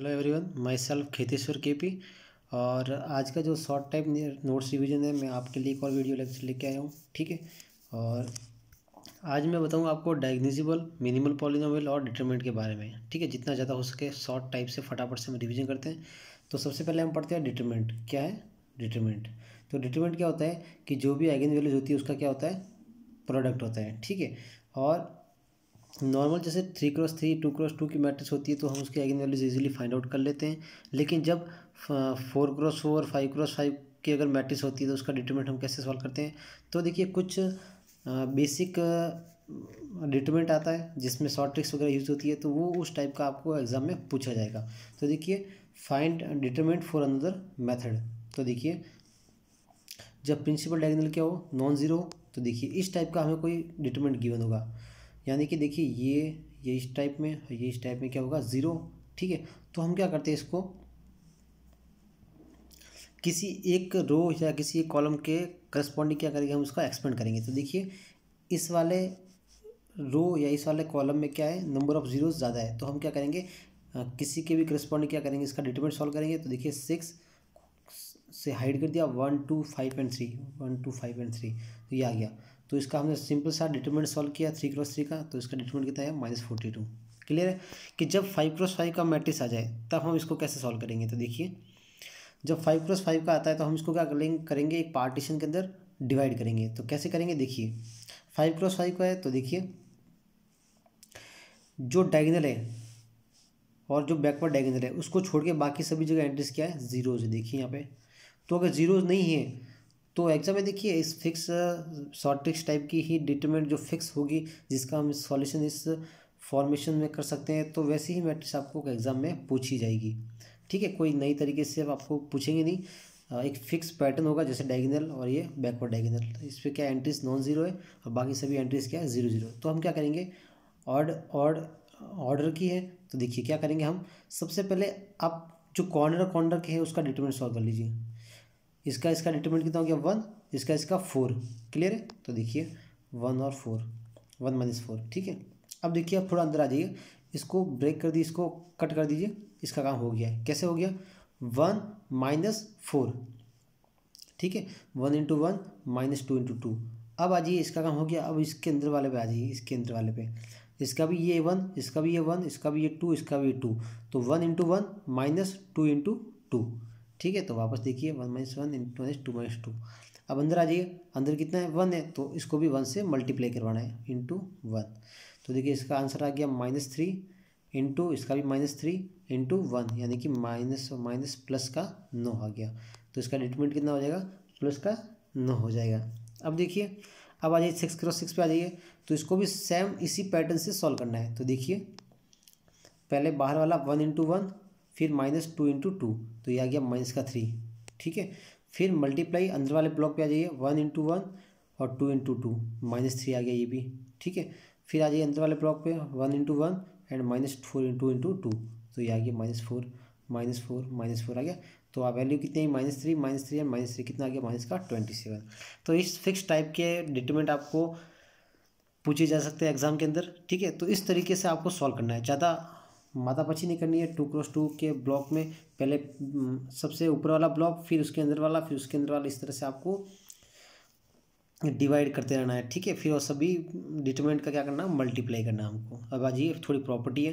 hello everyone माई सेल्फ Kheteshwar K P और आज का जो शॉर्ट टाइप नोट्स रिविजन है मैं आपके लिए एक और वीडियो लेक्चर लेके आया हूँ ठीक है और आज मैं बताऊँगा आपको डायग्निजिबल मिनिमल पॉलिनोमियल और डिटरमिनेंट के बारे में ठीक है जितना ज़्यादा हो सके शॉर्ट टाइप से फटाफट से हम रिविजन करते हैं तो सबसे पहले हम पढ़ते हैं डिटरमिनेंट क्या है डिटरमिनेंट तो डिटरमिनेंट क्या होता है कि जो भी आइगन वैल्यूज होती है उसका क्या होता है प्रोडक्ट होता है ठीक है और नॉर्मल जैसे three cross three two cross two की मैट्रिक्स होती है तो हम उसके eigenvalues easily find out कर लेते हैं लेकिन जब four cross four five cross five की अगर मैट्रिक्स होती है तो उसका डिटर्मेंट हम कैसे सॉल्व करते हैं तो देखिए कुछ बेसिक डिटरमिनेंट आता है जिसमें शॉर्ट ट्रिक्स वगैरह यूज़ होती है तो वो उस टाइप का आपको एग्जाम में पूछा जाएगा तो देखिए find determinant for another method तो देखिए जब प्रिंसिपल डायगनल क्या हो नॉन ज़ीरो तो देखिए इस टाइप का हमें कोई डिटरमिनेंट गिवन होगा यानी कि देखिए ये ये इस टाइप में ये इस टाइप में क्या होगा ज़ीरो ठीक है तो हम क्या करते हैं इसको किसी एक रो या किसी एक कॉलम के करस्पॉन्डिंग क्या करेंगे हम उसका एक्सपेंड करेंगे तो देखिए इस वाले रो या इस वाले कॉलम में क्या है नंबर ऑफ़ जीरो ज़्यादा है तो हम क्या करेंगे किसी के भी करस्पॉन्डिंग क्या करेंगे इसका डिटरमिनेंट सॉल्व करेंगे तो देखिए सिक्स से हाइड कर दिया one two five and three one two five and three तो ये आ गया तो इसका हमने सिंपल सा डिटर्मेंट सॉल्व किया थ्री क्रॉस थ्री का तो इसका डिटर्मेंट कितना है माइनस फोर्टी टू क्लियर है कि जब फाइव क्रॉस फाइव का मैट्रिक्स आ जाए तब हम इसको कैसे सॉल्व करेंगे तो देखिए जब फाइव क्रॉस फाइव का आता है तो हम इसको क्या करेंगे एक पार्टीशन के अंदर डिवाइड करेंगे तो कैसे करेंगे देखिए फाइव क्रॉस फाइव का है तो देखिए जो डायगनल है और जो बैकवर्ड डायगनल है उसको छोड़ के बाकी सभी जगह एंट्रीज क्या है जीरोज देखिए यहाँ पे तो अगर जीरोज़ नहीं है तो एग्ज़ाम में देखिए इस फिक्स शॉर्ट ट्रिक्स टाइप की ही डिटरमेंट जो फिक्स होगी जिसका हम सॉल्यूशन इस फॉर्मेशन में कर सकते हैं तो वैसे ही मैट्रिक्स आपको एग्ज़ाम में पूछी जाएगी ठीक है कोई नई तरीके से आपको पूछेंगे नहीं एक फिक्स पैटर्न होगा जैसे डायगोनल और ये बैकवर्ड डायगोनल तो इस पर क्या एंट्रीज नॉन ज़ीरो है और बाकी सभी एंट्रीज क्या है ज़ीरो ज़ीरो तो हम क्या करेंगे ऑर्ड ऑर्ड ऑर्डर की है तो देखिए क्या करेंगे हम सबसे पहले आप जो कॉर्नर कॉर्नर के हैं उसका डिटरमेंट सॉल्व कर लीजिए इसका इसका डिटरमिनेंट कितना हो गया वन इसका इसका फोर क्लियर है तो देखिए वन और फोर वन माइनस फोर ठीक है अब देखिए आप थोड़ा अंदर आ जाइए इसको ब्रेक कर दीजिए इसको कट कर दीजिए इसका काम हो गया कैसे हो गया वन माइनस फोर ठीक है one into one minus two into two अब आ जाइए इसका काम हो गया अब इसके अंदर वाले पे आ जाइए इसके अंदर वाले पे इसका भी ये वन इसका भी ये वन इसका भी ये टू इसका भी ये टू तो one into one minus two into two ठीक है तो वापस देखिए one minus one into minus two minus two अब अंदर आ जाइए अंदर कितना है वन है तो इसको भी वन से मल्टीप्लाई करवाना है इंटू वन तो देखिए इसका आंसर आ गया माइनस थ्री इंटू इसका भी माइनस थ्री इंटू वन यानी कि माइनस माइनस प्लस का नौ आ गया तो इसका डिटमेंट कितना हो जाएगा प्लस का नौ हो जाएगा अब देखिए अब आ जाइए सिक्स क्रॉस सिक्स पे आ जाइए तो इसको भी सेम इसी पैटर्न से सॉल्व करना है तो देखिए पहले बाहर वाला वन इंटू वन फिर माइनस टू इंटू टू तो यह आ गया माइनस का थ्री ठीक है फिर मल्टीप्लाई अंदर वाले ब्लॉक पे आ जाइए वन इंटू वन और two into two minus three आ गया ये भी ठीक है फिर आ जाइए अंदर वाले ब्लॉक पे one into one and minus four into into two तो ये आ गया minus four minus four minus four आ गया तो आप वैल्यू कितनी है minus three minus three and minus three कितना आ गया माइनस का ट्वेंटी सेवन तो इस फिक्स टाइप के डिटर्मेंट आपको पूछे जा सकते हैं एग्ज़ाम के अंदर ठीक है तो इस तरीके से आपको सॉल्व करना है ज़्यादा माथापच्ची नहीं करनी है टू क्रॉस टू के ब्लॉक में पहले हम्म, सबसे ऊपर वाला ब्लॉक फिर उसके अंदर वाला फिर उसके अंदर वाला इस तरह से आपको डिवाइड करते रहना है ठीक है फिर और सभी डिटर्मिनेंट का क्या करना है मल्टीप्लाई करना है हमको अब आज ये थोड़ी प्रॉपर्टी है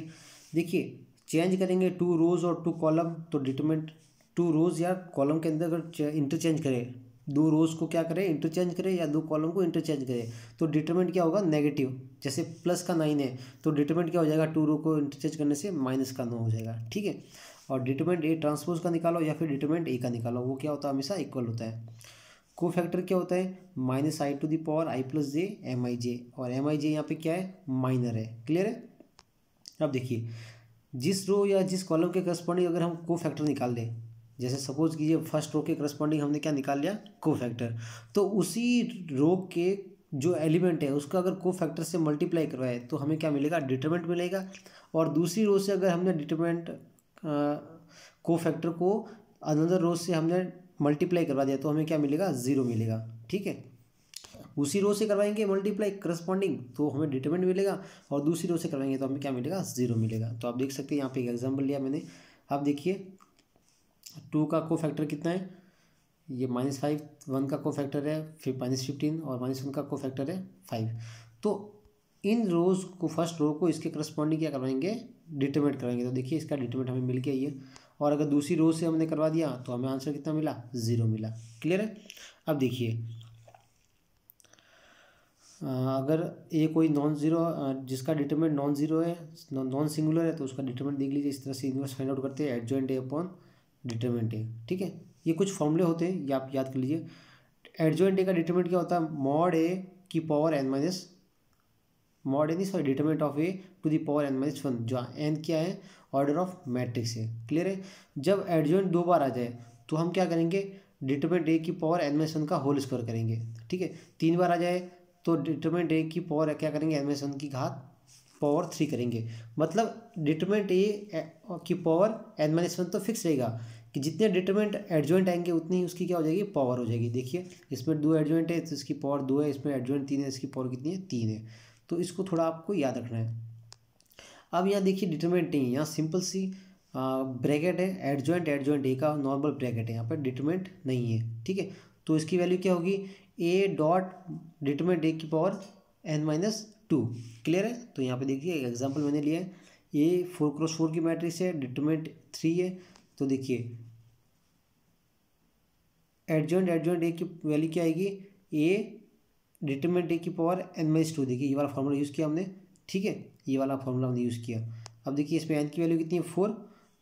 देखिए चेंज करेंगे टू रोज़ और टू कॉलम तो डिटर्मिनेंट टू रोज़ या कॉलम के अंदर अगर इंटरचेंज करें दो रोज को क्या करें इंटरचेंज करें या दो कॉलम को इंटरचेंज करें तो डिटरमेंट क्या होगा नेगेटिव जैसे प्लस का नाइन है तो डिटरमेंट क्या हो जाएगा टू रो को इंटरचेंज करने से माइनस का नौ हो जाएगा ठीक है और डिटरमेंट ए ट्रांसपोज का निकालो या फिर डिटरमेंट ए का निकालो वो क्या होता है हमेशा इक्वल होता है को फैक्टर क्या होता है minus I to the power I plus J M I J और एम आई जे यहाँ पे क्या है माइनर है क्लियर है अब देखिए जिस रो या जिस कॉलम के करस्पॉन्डिंग अगर हम को फैक्टर निकाल दें जैसे सपोज कीजिए फर्स्ट रो के करस्पॉन्डिंग हमने क्या निकाल लिया को फैक्टर तो उसी रो के जो एलिमेंट है उसका अगर को फैक्टर से मल्टीप्लाई करवाए तो हमें क्या मिलेगा डिटर्मेंट मिलेगा और दूसरी रो से अगर हमने डिटर्मेंट को फैक्टर को अनदर रो से हमने मल्टीप्लाई करवा दिया तो हमें क्या मिलेगा ज़ीरो मिलेगा ठीक है उसी रो से करवाएंगे मल्टीप्लाई करस्पॉन्डिंग तो हमें डिटर्मेंट मिलेगा और दूसरी रो से करवाएंगे तो हमें क्या मिलेगा ज़ीरो मिलेगा तो आप देख सकते हैं यहाँ पे एक एग्जाम्पल लिया मैंने आप देखिए टू का को फैक्टर कितना है ये माइनस फाइव वन का को फैक्टर है फिर माइनस फिफ्टीन और माइनस वन का को फैक्टर है फाइव तो इन रोज़ को फर्स्ट रो को इसके करस्पॉन्डिंग क्या करवाएंगे डिटरमेंट करवाएंगे तो देखिए इसका डिटरमेंट हमें मिल गया ये और अगर दूसरी रो से हमने करवा दिया तो हमें आंसर कितना मिला ज़ीरो मिला क्लियर है अब देखिए अगर ये कोई नॉन ज़ीरो जिसका डिटरमेंट नॉन ज़ीरो है नॉन सिंगुलर है तो उसका डिटरमेंट देख लीजिए इस तरह से इनवर्स फाइंड आउट करते हैं एडजॉइंट ए अपॉन डिटर्मेंट ए ठीक है ये कुछ फॉर्मूले होते हैं ये आप याद कर लीजिए एडजोइंट ए का डिटर्मेंट क्या होता है मॉड ए की power N minus mod N sorry determinant of A to the power N minus one जो एन क्या है ऑर्डर ऑफ मैट्रिक्स है क्लियर है जब एडजोइंट दो बार आ जाए तो हम क्या करेंगे डिटर्मेंट ए की पावर एन माइनस वन का होल स्क्वायर करेंगे ठीक है तीन बार आ जाए तो डिटर्मेंट मतलब ए की पावर क्या करेंगे एन माइनस वन की घात पावर थ्री करेंगे मतलब डिटर्मेंट ए की पावर एन माइनस वन तो फिक्स रहेगा कि जितने डिटरमेंट एडजॉइंट आएंगे उतनी ही उसकी क्या हो जाएगी पावर हो जाएगी देखिए इसमें दो एडजॉइंट है तो इसकी पावर दो है इसमें एडजॉइंट तीन है इसकी पावर कितनी है तीन है तो इसको थोड़ा आपको याद रखना है अब यहाँ देखिए डिटरमेंट नहीं है यहाँ सिंपल सी ब्रैकेट है एडजॉइंट एडजॉइंट ए का नॉर्मल ब्रैकेट है यहाँ पर डिटरमेंट नहीं है ठीक है तो इसकी वैल्यू क्या होगी ए डॉट डिटरमेंट ए की power N minus two clear है तो यहाँ पे देखिए एग्जाम्पल मैंने लिया है ए फोर क्रॉस फोर की मैट्रिक्स है डिटरमेंट थ्री है तो देखिए एडजॉइंट एडजॉइंट ए की वैल्यू क्या आएगी ए डिटर्मेंट ए की पावर एन माइनस टू देखिए ये वाला फॉर्मूला यूज़ किया हमने ठीक है ये वाला फॉर्मूला हमने यूज़ किया अब देखिए इसमें एन की वैल्यू कितनी है फोर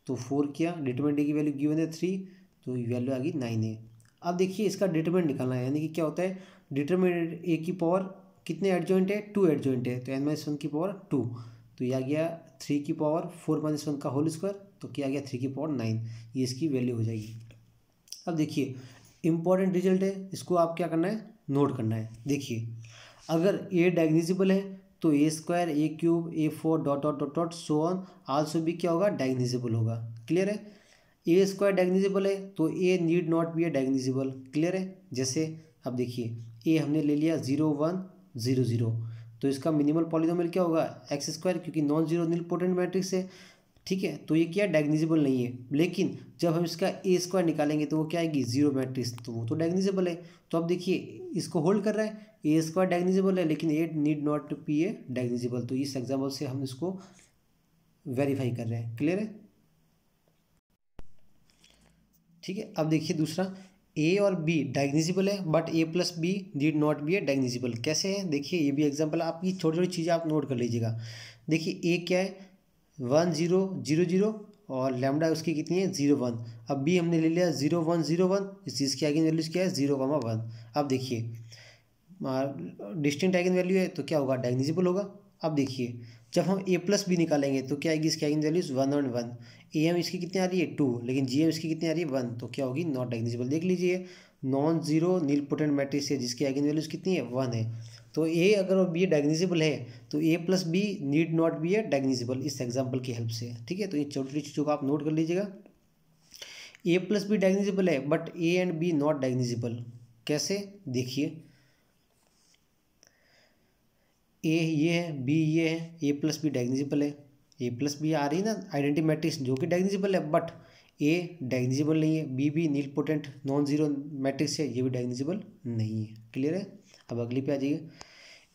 तो फोर किया डिटर्मेंट ए की वैल्यू गिवन है थ्री तो ये वैल्यू आ गई नाइन ए अब देखिए इसका डिटर्मेंट निकालना है यानी कि क्या होता है डिटर्मेंट ए की पावर कितने एडजॉइंट है टू एडजॉइंट है तो एन माइनस वन की पावर टू तो यह आ गया थ्री की पावर फोर माइनस वन का होल स्क्वायर तो क्या आ गया थ्री की पावर नाइन ये इसकी वैल्यू हो जाएगी अब देखिए इंपॉर्टेंट रिजल्ट है इसको आप क्या करना है नोट करना है देखिए अगर ए डायग्निजिबल है तो A square A cube A four dot dot dot dot so on also भी क्या होगा डायग्निजिबल होगा क्लियर है ए स्क्वायर डायग्निजिबल है तो A need not be A diagonalizable clear है जैसे अब देखिए ए हमने ले लिया ज़ीरो वन ज़ीरो ज़ीरो तो इसका मिनिमल पॉलिनोमियल क्या होगा एक्स स्क्वायर क्योंकि नॉन जीरो निलपोटेंट मैट्रिक्स है ठीक है तो ये क्या डायग्निजिबल नहीं है लेकिन जब हम इसका ए स्क्वायर निकालेंगे तो वो क्या आएगी जीरो मैट्रिक्स तो वो तो डायग्निजिबल है तो अब देखिए इसको होल्ड कर रहा है ए स्क्वायर डायग्निजिबल है लेकिन A need not to A diagonalizable तो इस एग्जाम्पल से हम इसको वेरीफाई कर रहे हैं क्लियर है ठीक है अब देखिए दूसरा ए और बी डाइग्निजिबल है but A plus B did not be A diagonalizable कैसे है देखिए ये भी एग्जाम्पल आप ये छोटी छोटी चीज़ें आप नोट कर लीजिएगा देखिए ए क्या है वन जीरो जीरो जीरो और लेमडा उसकी कितनी है जीरो वन अब बी हमने ले लिया जीरो वन जीरो वन इस चीज़ की आइगन वैल्यूज क्या है जीरो कमा वन अब देखिए डिस्टिंक्ट आइगन वैल्यू है तो क्या होगा डाइग्निजिबल होगा अब देखिए जब हम ए प्लस बी निकालेंगे तो क्या आएगी इसकी eigen values one and one A M इसकी कितनी आ रही है टू लेकिन जी एम इसकी कितनी आ रही है वन तो क्या होगी नॉट एग्निजिबल देख लीजिए नॉन जीरो नीलपोटेंट मैट्रिक्स है जिसकी आइगन वैल्यूज कितनी है वन है तो ए अगर बी डायग्निजिबल है तो A plus B need not be A diagonalizable इस एग्जाम्पल की हेल्प से ठीक है तो ये छोटी चीज़ों को आप नोट कर लीजिएगा ए प्लस बी डायग्निजिबल है but A and B not diagonalizable कैसे देखिए ए ये है बी ये है ए प्लस बी डाइग्निजिबल है ए प्लस बी आ रही है ना आइडेंटी मैट्रिक्स जो कि डाइग्निजिबल है बट ए डाइग्निजिबल नहीं है बी भी nilpotent non zero matrix है ये भी डाइग्निजिबल नहीं है क्लियर है अब अगली पे आ जाइए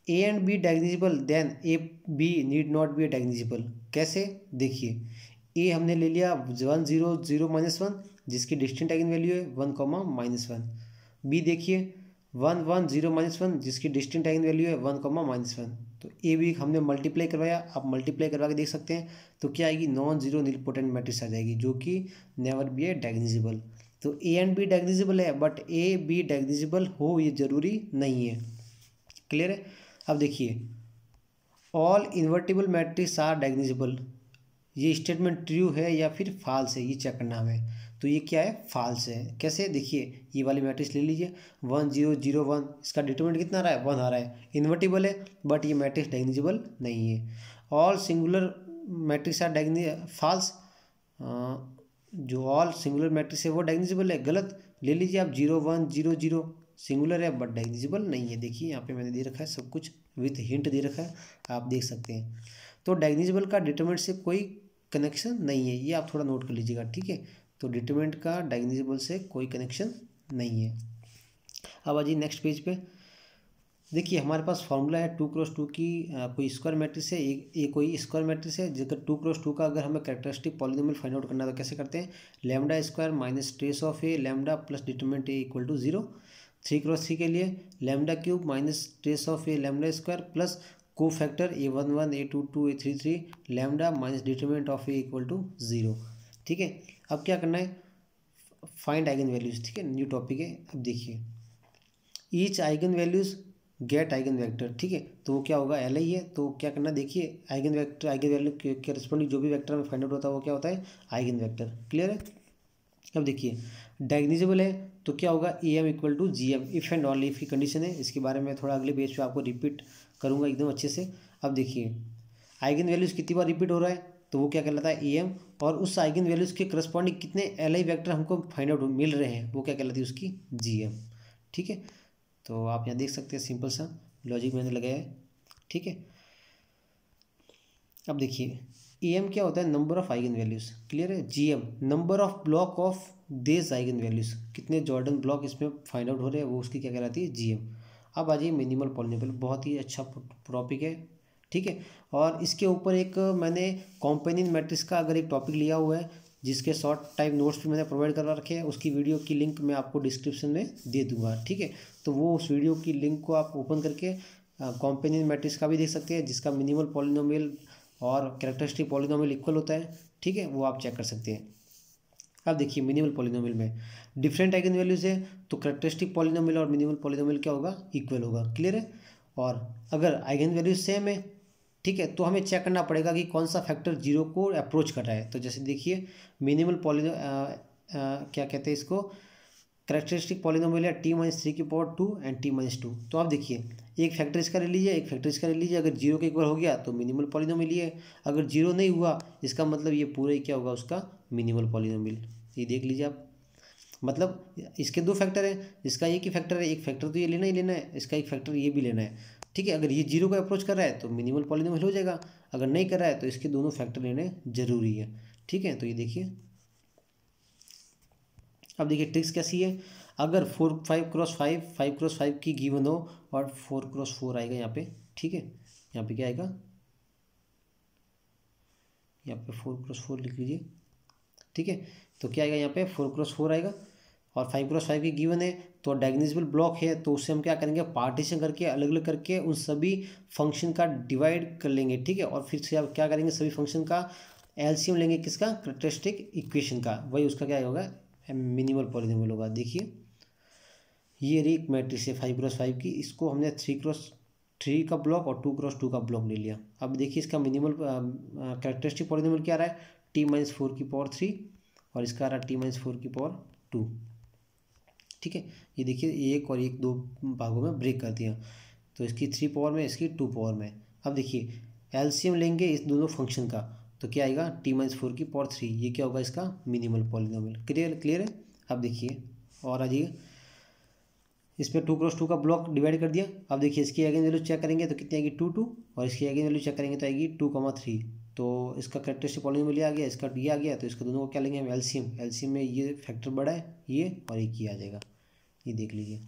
A and B diagonalizable then A B need not be diagonalizable कैसे देखिए ए हमने ले लिया one zero zero minus one जिसकी डिस्टेंट आइगन वैल्यू है one comma minus one B देखिए one one zero minus one जिसकी डिस्टेंट आइन वैल्यू है वन कॉमा माइनस वन तो ए वीक हमने मल्टीप्लाई करवाया आप मल्टीप्लाई करवा के देख सकते हैं तो क्या आएगी नॉन जीरो नीलपोटेंट मैट्रिक्स आ जाएगी जो कि नेवर बी ए डायग्निजिबल तो ए एंड बी डाइग्निजिबल है बट ए बी डाइग्निजिबल हो ये ज़रूरी नहीं है क्लियर है अब देखिए all invertible matrix are diagonalizable ये स्टेटमेंट ट्रू है या फिर फाल्स है ये चेक करना हमें तो ये क्या है फाल्स है कैसे देखिए ये वाली मैट्रिक्स ले लीजिए वन जीरो जीरो वन इसका डिटर्मेंट कितना आ रहा है वन आ रहा है इन्वर्टिबल है बट ये मैट्रिक्स डाइग्निजिबल नहीं है ऑल सिंगुलर मैट्रिक्स आर डाइग्नि फाल्स जो ऑल सिंगुलर मैट्रिक्स है वो डाइग्निजिबल है गलत ले लीजिए आप zero one zero zero singular है बट डाइग्निजिबल नहीं है देखिए यहाँ पे मैंने दे रखा है सब कुछ विथ हिंट दे रखा है आप देख सकते हैं तो डाइग्निजिबल का डिटर्मेंट से कोई कनेक्शन नहीं है ये आप थोड़ा नोट कर लीजिएगा ठीक है तो डिटर्मेंट का डाइग्निजिबल से कोई कनेक्शन नहीं है अब आ जाइए नेक्स्ट पेज पे देखिए हमारे पास फॉर्मूला है टू क्रॉस टू की आ, कोई स्क्वायर मैट्रिक्स है ये, कोई स्क्वायर मैट्रिक्स है जिसका टू क्रॉस टू का अगर हमें करेक्टरिस्टिक पॉलिनोमियल फाइंड आउट करना है तो कैसे करते हैं lambda square minus trace of A lambda plus determinant A equal to zero three cross three के लिए lambda cube minus trace of A lambda square plus cofactor A one one A two two A three three lambda minus determinant of A equal to zero ठीक है अब क्या करना है find eigen values ठीक है new topic है अब देखिए each eigenvalues get eigenvector ठीक है तो वो क्या होगा एल आई है तो क्या करना देखिए आइगन वेक्टर आइगन वैल्यू के रिस्पॉन्डिंग जो भी वेक्टर में फाइंड आउट होता है वो क्या होता है आइगन वेक्टर क्लियर है अब देखिए डायग्निजेबल है तो क्या होगा A M equal to G M if and all if की कंडीशन है इसके बारे में थोड़ा अगले पेज पे आपको रिपीट करूँगा एकदम अच्छे से अब देखिए आइगन वैल्यूज़ कितनी बार रिपीट हो रहा है तो वो क्या कहलाता है ए और उस आइगन वैल्यूज़ के करस्पॉन्डिंग कितने एल आई वैक्टर हमको फाइंड आउट मिल रहे हैं वो क्या कहलाती है उसकी जी एम ठीक है तो आप यहाँ देख सकते हैं सिंपल सा लॉजिक मैंने लगाया है ठीक है अब देखिए ए एम क्या होता है number of eigenvalues clear है G M number of block of these eigenvalues कितने जॉर्डन ब्लॉक इसमें फाइंड आउट हो रहे हैं वो उसकी क्या कहलाती है जी एम अब आ जाइए मिनिमल पॉलिनेबल बहुत ही अच्छा टॉपिक है ठीक है और इसके ऊपर एक मैंने कॉम्पेनियन मैट्रिक्स का अगर एक टॉपिक लिया हुआ है जिसके शॉर्ट टाइप नोट्स भी मैंने प्रोवाइड करवा रखे हैं उसकी वीडियो की लिंक मैं आपको डिस्क्रिप्शन में दे दूंगा ठीक है तो वो उस वीडियो की लिंक को आप ओपन करके कॉम्पेनियन मैट्रिक्स का भी देख सकते हैं जिसका मिनिमल पॉलिनोमियल और करेक्टरिस्टिक पॉलिनोमियल इक्वल होता है ठीक है वो आप चेक कर सकते हैं अब देखिए मिनिमल पॉलिनोमियल में डिफरेंट आइगन वैल्यूज है तो करेक्टरिस्टिक पॉलिनोमियल और मिनिमल पॉलिनोमियल क्या होगा इक्वल होगा क्लियर है और अगर आइगन वैल्यूज सेम है ठीक है तो हमें चेक करना पड़ेगा कि कौन सा फैक्टर जीरो को अप्रोच कर रहा है तो जैसे देखिए मिनिमल पॉलिनो uh, uh, क्या कहते हैं इसको करेक्टरिस्टिक पॉलिनोमियल है टी माइनस थ्री की power two and T minus two तो आप देखिए एक फैक्टर इसका ले लीजिए एक फैक्टर इसका ले लीजिए अगर जीरो के इक्वल हो गया तो मिनिमल पॉलिनोमियल है अगर जीरो नहीं हुआ इसका मतलब ये पूरा ही क्या होगा उसका मिनिमल पॉलिनोमियल ये देख लीजिए आप मतलब इसके दो फैक्टर हैं इसका एक ही फैक्टर है एक फैक्टर तो ये लेना ही लेना है इसका एक फैक्टर ये भी लेना है ठीक है अगर ये जीरो का अप्रोच कर रहा है तो मिनिमल पॉलिनोमियल हो जाएगा अगर नहीं कर रहा है तो इसके दोनों फैक्टर लेने जरूरी है ठीक है तो ये देखिए अब देखिए ट्रिक्स कैसी है अगर four five cross five five cross five की गिवन हो और फोर क्रॉस फोर आएगा यहाँ पे ठीक है यहाँ पे क्या आएगा यहाँ पे फोर क्रॉस फोर लिख लीजिए ठीक है तो क्या आएगा यहाँ पे फोर क्रॉस फोर आएगा और फाइव क्रॉस फाइव की गिवन है तो डायग्निजिबल ब्लॉक है तो उससे हम क्या करेंगे पार्टीशन करके अलग अलग करके उन सभी फंक्शन का डिवाइड कर लेंगे ठीक है और फिर से आप क्या करेंगे सभी फंक्शन का एलसीएम लेंगे किसका करेक्टरिस्टिक इक्वेशन का वही उसका क्या होगा मिनिमल पॉलिनोमियल होगा देखिए ये रही एक मैट्रिक्स है फाइव क्रॉस फाइव की इसको हमने थ्री क्रॉस थ्री का ब्लॉक और टू क्रॉस टू का ब्लॉक ले लिया अब देखिए इसका मिनिमल करेक्टरिस्टिक पॉलिनोमियल क्या आ रहा है टी माइनस फोर की पावर थ्री और इसका आ रहा है टी माइनस फोर की पावर टू ठीक है ये देखिए एक और एक दो भागों में ब्रेक कर दिया तो इसकी थ्री पावर में इसकी टू पावर में अब देखिए एलसीएम लेंगे इस दोनों फंक्शन का तो क्या आएगा टी माइनस फोर की पावर थ्री ये क्या होगा इसका मिनिमल पॉलिनोम क्लियर क्लियर है अब देखिए और आ जाइए इस पर टू क्रॉस टू का ब्लॉक डिवाइड कर दिया अब देखिए इसकी अगेन वैल्यू चेक करेंगे तो कितनी आएगी टू टू और इसकी अगेन वैल्यू चेक करेंगे तो आएगी टू कॉमा थ्री तो इसका करेक्टरिस्टिक पॉलिनोमियल ये आ गया इसका ये आ गया तो इसका दोनों को क्या लेंगे हम एलसीएम एलसीएम में ये फैक्टर बड़ा है ये और एक ही आ जाएगा ये देख लीजिए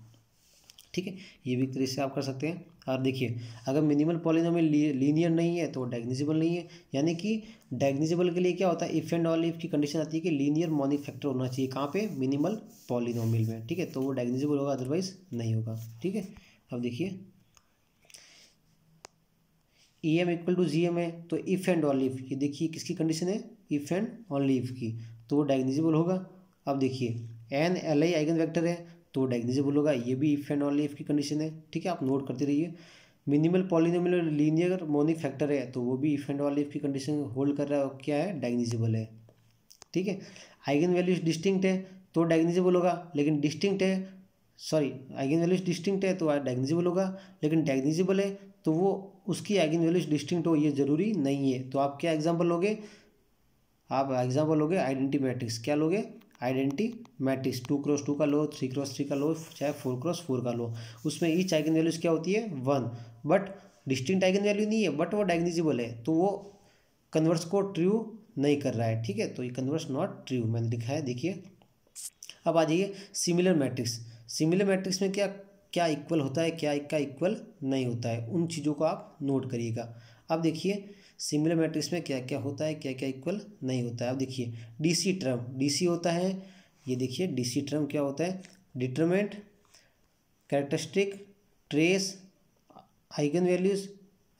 ठीक है ये भी एक तरीके से आप कर सकते हैं और देखिए अगर मिनिमल पॉलिनोम लीनियर नहीं है तो डायग्निजिबल नहीं है यानी कि डायग्निजिबल के लिए क्या होता है इफ एंड ऑल इफ की कंडीशन आती है कि लीनियर मॉनिक फैक्टर होना चाहिए कहाँ पे मिनिमल पॉलिनोमिल में ठीक है तो वो डायग्निजिबल होगा अदरवाइज नहीं होगा ठीक है अब देखिए E M equal to G M है तो इफ़ एंड ऑल इफ ये देखिए किसकी कंडीशन है इफ़ एंड ऑल इफ की तो वो डायग्निजेबल होगा अब देखिए N L I eigenvector है तो डाइग्निजेबल होगा ये भी इफ़ एंड ऑनली इफ़ की कंडीशन है ठीक है आप नोट करते रहिए minimal polynomial linear monic factor है तो वो भी इफ़ एंड ऑनली इफ़ की कंडीशन होल्ड कर रहा है क्या है डाइग्निजेबल है ठीक है आइगन वैल्यूज डिस्टिंक्ट है तो डाइग्निजेबल होगा लेकिन डिस्टिंक्ट है सॉरी आइगन वैल्यूज डिस्टिंक्ट है तो डाइग्निजेबल होगा लेकिन डाइग्निजेबल है तो वो उसकी आइगन वैल्यूज डिस्टिंक्ट हो ये ज़रूरी नहीं है तो आप क्या एग्जाम्पल लोगे आप एग्जाम्पल लोगे आइडेंटी मैट्रिक्स क्या लोगे identity matrix two cross two का लो थ्री क्रॉस थ्री का लो चाहे फोर क्रॉस फोर का लो उसमें ईच आइगन वैल्यूज क्या होती है one but distinct eigenvalue नहीं है बट वो डायग्निजिबल है तो वो कन्वर्स को ट्रू नहीं कर रहा है ठीक है तो ये कन्वर्स नॉट ट्रू मैंने लिखा है देखिए अब आ जाइए सिमिलर मैट्रिक्स सिमिलर मैट्रिक्स में क्या क्या इक्वल होता है क्या का इक्वल नहीं होता है उन चीज़ों को आप नोट करिएगा अब देखिए सिमिलर मैट्रिक्स में क्या क्या होता है क्या क्या इक्वल नहीं होता है अब देखिए डीसी टर्म डीसी होता है ये देखिए डीसी टर्म क्या होता है determinant characteristic trace eigenvalues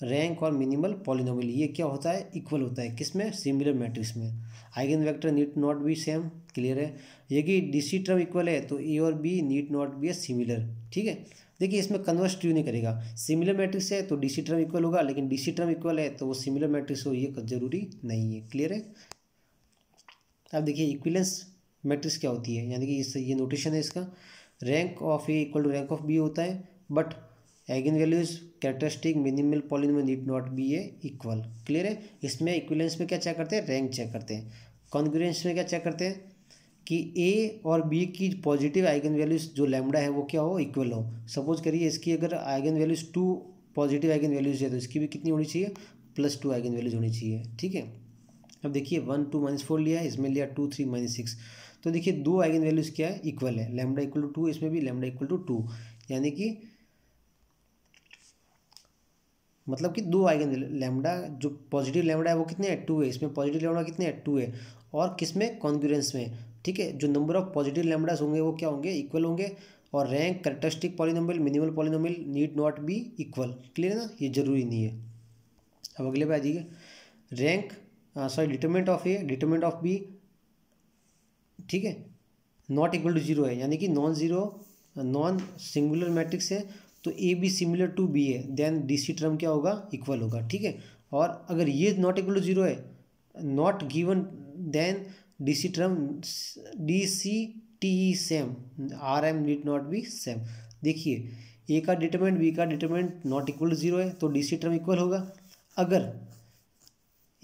rank और मिनिमल पॉलिनोमियल ये क्या होता है इक्वल होता है किस में सिमिलर मैट्रिक्स में eigenvector need not be same clear है यदि डी सी टर्म इक्वल है तो ए और B need not be a similar ठीक है देखिए इसमें कन्वर्स ट्रू नहीं करेगा सिमिलर मैट्रिक्स है तो डीसी टर्म इक्वल होगा लेकिन डीसी टर्म इक्वल है तो वो सिमिलर मैट्रिक्स हो ये जरूरी नहीं है क्लियर है अब देखिए इक्विलेंस मैट्रिक्स क्या होती है यानी कि इस ये नोटेशन है इसका rank of A equal to rank of B होता है but eigen values characteristic minimal polynomial need not be a equal clear है इसमें इक्विलेंस में क्या चेक करते हैं रैंक चेक करते हैं कॉन्ग्रेंस में क्या चेक करते हैं कि ए और बी की पॉजिटिव आइगन वैल्यूज जो लैमडा है वो क्या हो इक्वल हो सपोज करिए इसकी अगर eigen values two positive eigen values है तो इसकी भी कितनी होनी चाहिए प्लस टू आइगन वैल्यूज होनी चाहिए ठीक है अब देखिए वन टू माइनस फोर लिया है इसमें लिया टू थ्री माइनस सिक्स तो देखिए दो आइगन वैल्यूज क्या है इक्वल है लेमडा इक्वल टू टू इसमें भी लेमडा इक्वल टू टू यानी कि मतलब कि दो आइगन लैमडा जो पॉजिटिव लैमडा है वो कितने है टू है इसमें पॉजिटिव लेमडा कितने है टू है और किस में में ठीक है जो नंबर ऑफ पॉजिटिव लैमडाज होंगे वो क्या होंगे इक्वल होंगे और rank characteristic polynomial minimal polynomial need not be equal clear है ना ये जरूरी नहीं है अब अगले पे आ जाइए rank sorry determinant of A determinant of B ठीक है नॉट इक्वल टू जीरो है यानी कि non zero non singular matrix है तो A B similar to B है देन डी सी टर्म क्या होगा इक्वल होगा ठीक है और अगर ये नॉट इक्वल टू जीरो है not given then D C term D C T E same R M need not be same देखिए ए का डिटरमिनेंट बी का डिटरमिनेंट नॉट इक्वल जीरो है तो डी सी टर्म इक्वल होगा अगर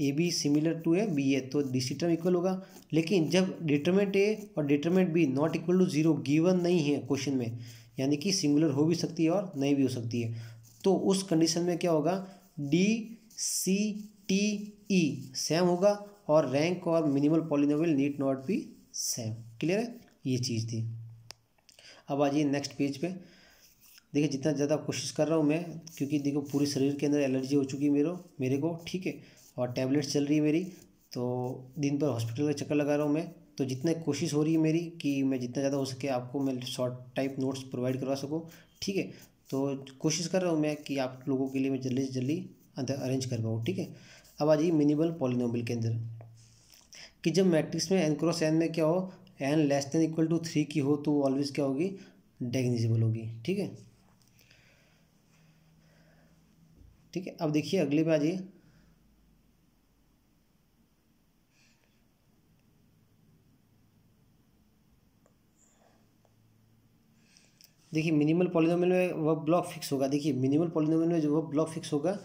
A B similar to A B A तो D C term equal होगा लेकिन जब डिटरमिनेंट ए और determinant B not equal to zero given नहीं है क्वेश्चन में यानी कि सिंगुलर हो भी सकती है और नहीं भी हो सकती है तो उस कंडीशन में क्या होगा D C T E same होगा और रैंक और minimal polynomial need not be same clear है ये चीज़ थी अब आ जाइए नेक्स्ट पेज पे देखिए जितना ज़्यादा कोशिश कर रहा हूँ मैं क्योंकि देखो पूरे शरीर के अंदर एलर्जी हो चुकी है मेरे मेरे को ठीक है और टैबलेट्स चल रही है मेरी तो दिन भर हॉस्पिटल का चक्कर लगा रहा हूँ मैं तो जितना कोशिश हो रही है मेरी कि मैं जितना ज़्यादा हो सके आपको मैं शॉर्ट टाइप नोट्स प्रोवाइड करवा सकूँ ठीक है तो कोशिश कर रहा हूँ मैं कि आप लोगों के लिए मैं जल्दी से जल्दी अंदर अरेंज कर पाऊँ ठीक है अब आ जाइए मिनिमल पॉलिनोमल के अंदर कि जब मैट्रिक्स में एन क्रॉस एन में क्या हो n less than equal to three की हो तो ऑलवेज क्या होगी डेग्निजिबल होगी ठीक है ठीक है अब देखिए अगले पे आ जाइए देखिए मिनिमल पॉलिनोमियल में वह ब्लॉक फिक्स होगा देखिए मिनिमल पॉलिनोमियल में जो वह ब्लॉक फिक्स होगा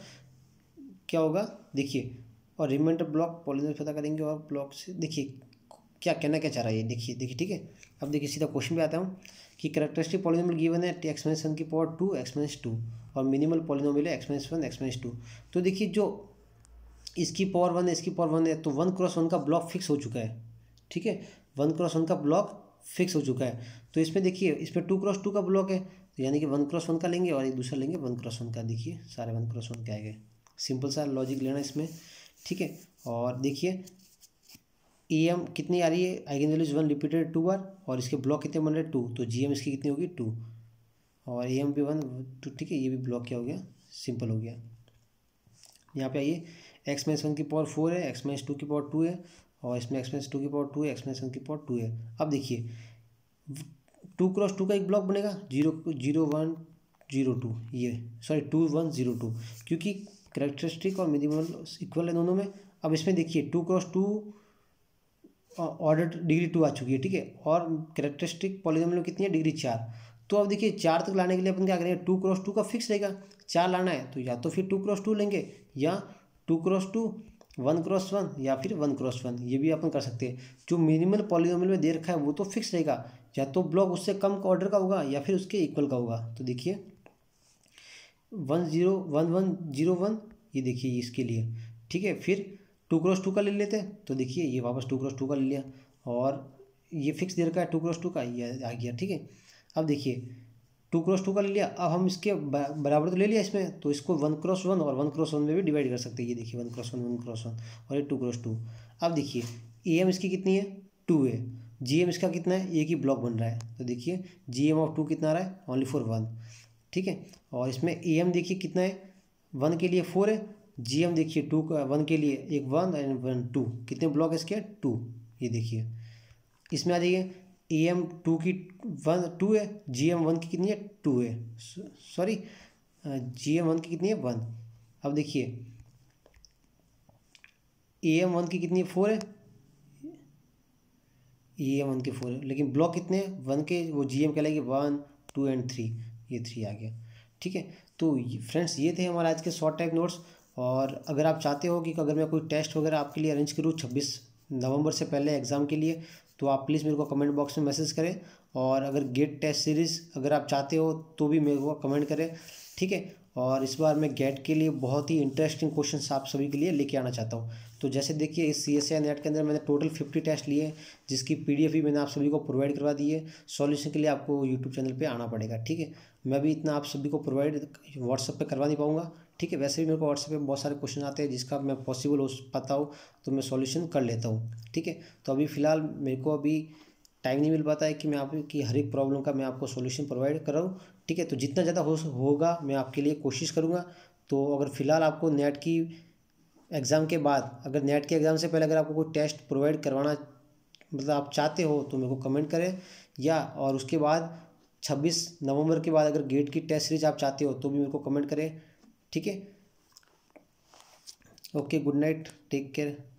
क्या होगा देखिए और रिमाइंडर ब्लॉक पॉलिनोमियल पता करेंगे और ब्लॉक से देखिए क्या कहना क्या चाह रहा है देखिए देखिए ठीक है अब देखिए सीधा क्वेश्चन पे आता हूँ कि करेक्टरिस्टिक पॉलिनोमियल गिवन है एक्सपेंस वन की पावर टू एक्सपेंस टू और मिनिमल पॉलिनोमियल है एक्सपेंस वन एक्सपेंस टू तो देखिए जो इसकी पावर वन है इसकी पावर वन है तो वन क्रॉस वन का ब्लॉक फिक्स हो चुका है ठीक है वन क्रॉस वन का ब्लॉक फिक्स हो चुका है तो इसमें देखिए इसमें टू क्रॉस टू का ब्लॉक है तो यानी कि वन क्रॉस वन का लेंगे और एक दूसरा लेंगे वन क्रॉस वन का देखिए सारे वन क्रॉस वन के आएंगे सिंपल सा लॉजिक लेना इसमें ठीक है और देखिए ई e एम कितनी आ रही है eigen values one repeated two बार और इसके ब्लॉक कितने बन रहे टू तो जी एम इसकी कितनी होगी टू और ए एम भी वन टू ठीक है ये भी ब्लॉक क्या हो गया सिंपल हो गया यहाँ पे आइए एक्स माइनस वन की पावर फोर है एक्स माइनस टू की पावर टू है और इसमें एक्स माइनस टू की पावर टू है एक्स माइनस वन की पावर टू है अब देखिए टू क्रॉस टू का एक ब्लॉक बनेगा zero zero one zero two ये sorry two one zero two क्योंकि करेक्टरिस्टिक और मिनिमल इक्वल है दोनों में अब इसमें देखिए two cross two order degree two आ चुकी है ठीक है और करेक्टरिस्टिक पॉलिनोमियल कितनी है डिग्री चार तो अब देखिए चार तक लाने के लिए अपन क्या करेंगे टू क्रॉस टू का फिक्स रहेगा चार लाना है तो या तो फिर टू क्रॉस टू लेंगे या two cross two one cross one या फिर वन क्रॉस वन ये भी अपन कर सकते हैं जो मिनिमल पॉलिनोमियल में दे रखा है वो तो फिक्स रहेगा या तो ब्लॉक उससे कम ऑर्डर का होगा या फिर उसके इक्वल का होगा तो देखिए one zero one one zero one ये देखिए इसके लिए ठीक है फिर टू क्रॉस टू का ले लेते हैं तो देखिए ये वापस टू क्रॉस टू का ले लिया और ये फिक्स दे रखा है टू क्रॉस टू का ये आ गया ठीक है अब देखिए टू क्रॉस टू का ले लिया अब हम इसके बराबर तो ले लिया इसमें तो इसको वन क्रॉस वन और वन क्रॉस वन में भी डिवाइड कर सकते हैं ये देखिए one cross one one cross one और ये टू क्रॉस टू अब देखिए ए एम इसकी कितनी है टू है जी एम इसका कितना है ये कि ब्लॉक बन रहा है तो देखिए जी एम ऑफ टू कितना आ रहा है ओनली फॉर वन ठीक है और इसमें ए एम देखिए कितना है वन के लिए फोर है जी एम देखिए टू वन के लिए एक वन एंड वन टू कितने ब्लॉक है इसके टू ये देखिए इसमें आ जाइए ए एम टू की वन टू है जी एम वन की कितनी है टू है सॉरी जी एम वन की कितनी है वन अब देखिए ए एम वन की कितनी है फोर है ए एम वन के फोर है लेकिन ब्लॉक कितने हैं वन के वो जी एम कहलाएगी वन टू एंड थ्री ये थ्री आ गया ठीक है तो फ्रेंड्स ये थे हमारे आज के शॉर्ट टाइप नोट्स और अगर आप चाहते हो कि अगर मैं कोई टेस्ट वगैरह आपके लिए अरेंज करूँ छब्बीस नवंबर से पहले एग्ज़ाम के लिए तो आप प्लीज़ मेरे को कमेंट बॉक्स में मैसेज करें और अगर गेट टेस्ट सीरीज़ अगर आप चाहते हो तो भी मेरे को कमेंट करें ठीक है और इस बार मैं गेट e के लिए बहुत ही इंटरेस्टिंग क्वेश्चन आप सभी के लिए लेके आना चाहता हूँ तो जैसे देखिए इस सी एस नेट के अंदर मैंने टोटल फिफ्टी टेस्ट लिए जिसकी पी डी एफ भी मैंने आप सभी को प्रोवाइड करवा दी है सॉल्यूशन के लिए आपको यूट्यूब चैनल पर आना पड़ेगा ठीक है मैं भी इतना आप सभी को प्रोवाइड व्हाट्सअप पर करवा नहीं पाऊँगा ठीक है वैसे भी मेरे को व्हाट्सएप पे बहुत सारे क्वेश्चन आते हैं जिसका मैं पॉसिबल हो पाता हूँ तो मैं सॉल्यूशन कर लेता हूँ ठीक है तो अभी फ़िलहाल मेरे को अभी टाइम नहीं मिल पाता है कि मैं आपकी हर एक प्रॉब्लम का मैं आपको सॉल्यूशन प्रोवाइड कराऊँ ठीक है तो जितना ज़्यादा हो होगा मैं आपके लिए कोशिश करूँगा तो अगर फ़िलहाल आपको नेट की एग्ज़ाम के बाद अगर नेट के एग्ज़ाम से पहले अगर आपको कोई टेस्ट प्रोवाइड करवाना मतलब आप चाहते हो तो मेरे को कमेंट करें या और उसके बाद 26 नवंबर के बाद अगर गेट की टेस्ट सीरीज आप चाहते हो तो भी मेरे को कमेंट करें ठीक है okay good night take care